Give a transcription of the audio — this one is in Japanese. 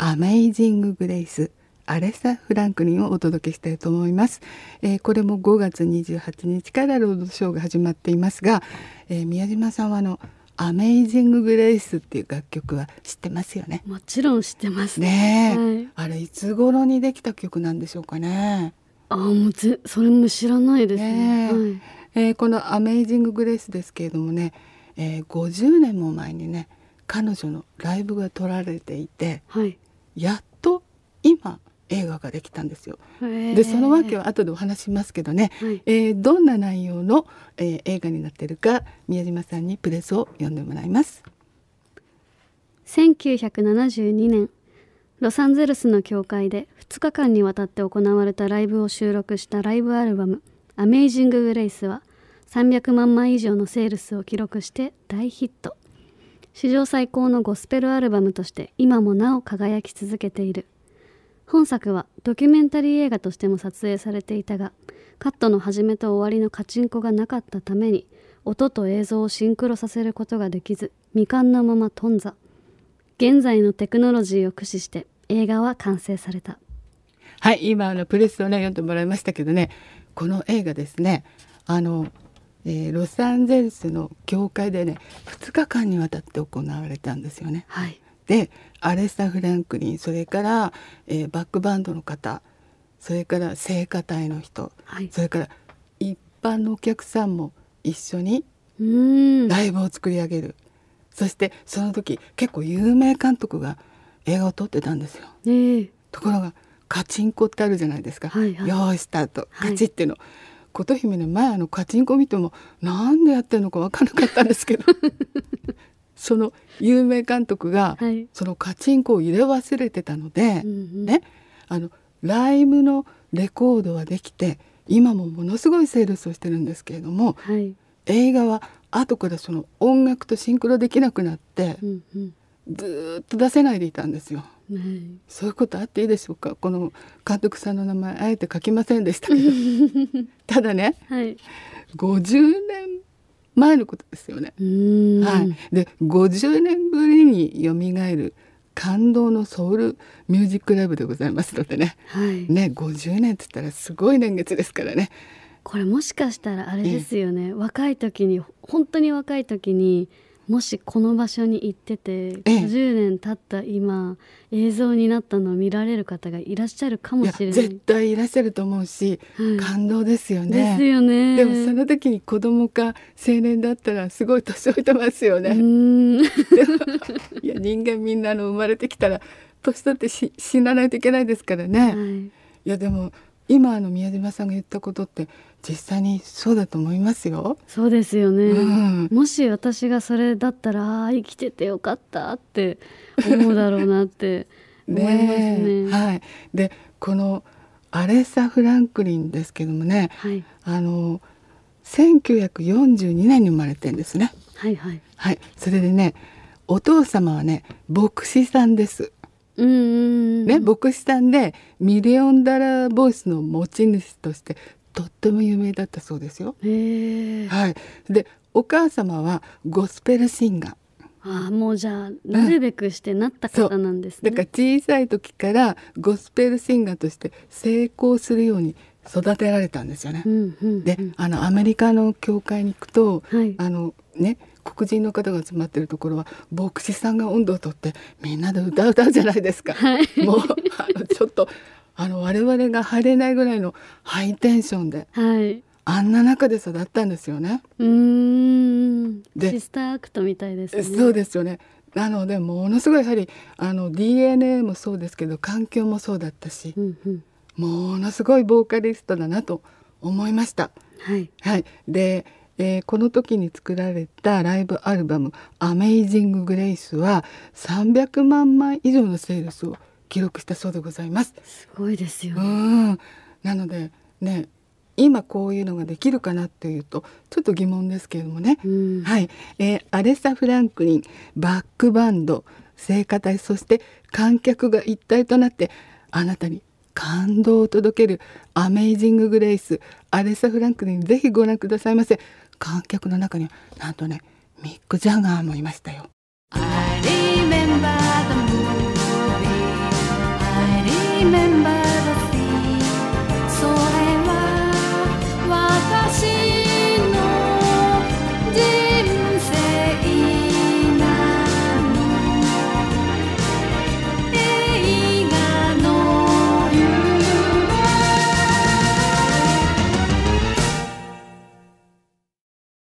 アメイジンググレイスアレサ・フランクリンをお届けしたいと思います、えー、これも5月28日からロードショーが始まっていますが、えー、宮島さんはあのアメイジンググレイスっていう楽曲は知ってますよねもちろん知ってますね、ねはい、あれいつ頃にできた曲なんでしょうかねあもうそれも知らないですね、ねはい、えー、この「アメイジング・グレイス」ですけれどもね、えー、50年も前にね彼女のライブが撮られていて、はい、やっと今映画ができたんですよ。でその訳は後でお話しますけどね、はい、えー、どんな内容の、えー、映画になってるか宮島さんにプレスを読んでもらいます。1972年ロサンゼルスの教会で2日間にわたって行われたライブを収録したライブアルバム「アメイジング・グレイス」は300万枚以上のセールスを記録して大ヒット。史上最高のゴスペルアルバムとして今もなお輝き続けている本作はドキュメンタリー映画としても撮影されていたがカットの始めと終わりのカチンコがなかったために音と映像をシンクロさせることができず未完のまま頓挫現在のテクノロジーを駆使して映画は完成されたはい今あのプレスをね読んでもらいましたけどねこの映画ですねあのえー、ロサンゼルスの教会でね2日間にわたって行われたんですよね。はい、でアレスタ・フランクリンそれから、えー、バックバンドの方それから聖歌隊の人、はい、それから一般のお客さんも一緒にライブを作り上げるそしてその時結構有名監督が映画を撮ってたんですよ。えー、ところがカチンコってあるじゃないですか。はいはい、よーいスタートカチっての、はい琴姫の前あのカチンコ見てもなんでやってるのか分からなかったんですけど その有名監督が、はい、そのカチンコを入れ忘れてたので、うんうん、ねあのライムのレコードはできて今もものすごいセールスをしてるんですけれども、はい、映画は後からその音楽とシンクロできなくなって、うんうん、ずっと出せないでいたんですよ。はい、そういうことあっていいでしょうかこの監督さんの名前あえて書きませんでしたけど ただね、はい、50年前のことですよね。はい、で50年ぶりによみがえる感動のソウルミュージックライブでございますのでね,、はい、ね50年って言ったらすごい年月ですからね。これもしかしたらあれですよね、ええ、若い時に本当に若い時にもしこの場所に行ってて10年経った今映像になったのを見られる方がいらっしゃるかもしれない絶対いらっしゃると思うし、はい、感動ですよねですよねでもその時に子供か青年だったらすごい年老いてますよね いや人間みんなの生まれてきたら年取って死なないといけないですからね、はい、いやでも今の宮島さんが言ったことって実際にそうだと思いますよそうですよね、うん、もし私がそれだったらあ生きててよかったって思うだろうなって 思いますねね、はい、でこのアレサ・フランクリンですけどもね、はい、あの1942年に生まれてんですねはいはいはいそれでねお父様はね牧師さんですね、牧師さんでミリオンダラーボイスの持ち主としてとっても有名だったそうですよ。はい、でお母様はゴスペルシンガー。あもうじゃあなるべくしてなった方なんですね、だから小さい時からゴスペルシンガーとして成功するように育てられたんですよね。うんうんうん、であのアメリカの教会に行くと、はい、あのね黒人の方が集まってるところは牧師さんが温度をとってみんなで歌う歌うじゃないですか。はい、もうあの ちょっとあの我々が入れないぐらいのハイテンションで、はい、あんな中で育ったんですよね。うんでシスターアクトみたいです、ね、そうですよねなのでものすごいやはりあの DNA もそうですけど環境もそうだったし、うんうん、ものすごいボーカリストだなと思いました。はい、はい、で、えー、この時に作られたライブアルバム「アメイジング・グレイス」は300万枚以上のセールスを記録したそうでございます。すごいですよ、ね、うんなのでね今こういうのができるかなっていうとちょっと疑問ですけれどもね、はい、えー、アレサ・フランクリンバックバンド聖歌隊そして観客が一体となってあなたに感動を届ける「アメイジング・グレイス」アレサ・フランクリンぜひご覧くださいませ観客の中にはなんとねミック・ジャガーもいましたよ。I remember the movie. I remember